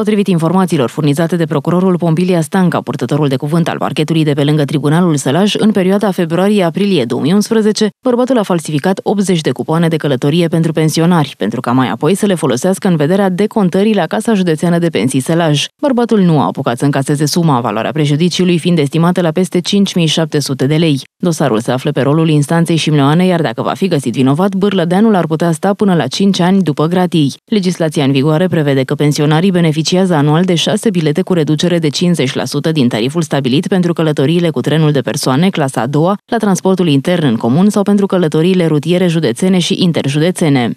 Potrivit informațiilor furnizate de procurorul Pompilia Stanca, purtătorul de cuvânt al parchetului de pe lângă Tribunalul Sălaj, în perioada februarie-aprilie 2011, bărbatul a falsificat 80 de cupoane de călătorie pentru pensionari, pentru ca mai apoi să le folosească în vederea decontării la Casa Județeană de Pensii Sălaj. Bărbatul nu a apucat să încaseze suma, valoarea prejudiciului fiind estimată la peste 5700 de lei. Dosarul se află pe rolul instanței Șimleoane, iar dacă va fi găsit vinovat, Bârlădeanul ar putea sta până la 5 ani după gratii. Legislația în vigoare prevede că pensionarii beneficiază anual de 6 bilete cu reducere de 50% din tariful stabilit pentru călătoriile cu trenul de persoane, clasa a doua, la transportul intern în comun sau pentru călătoriile rutiere județene și interjudețene.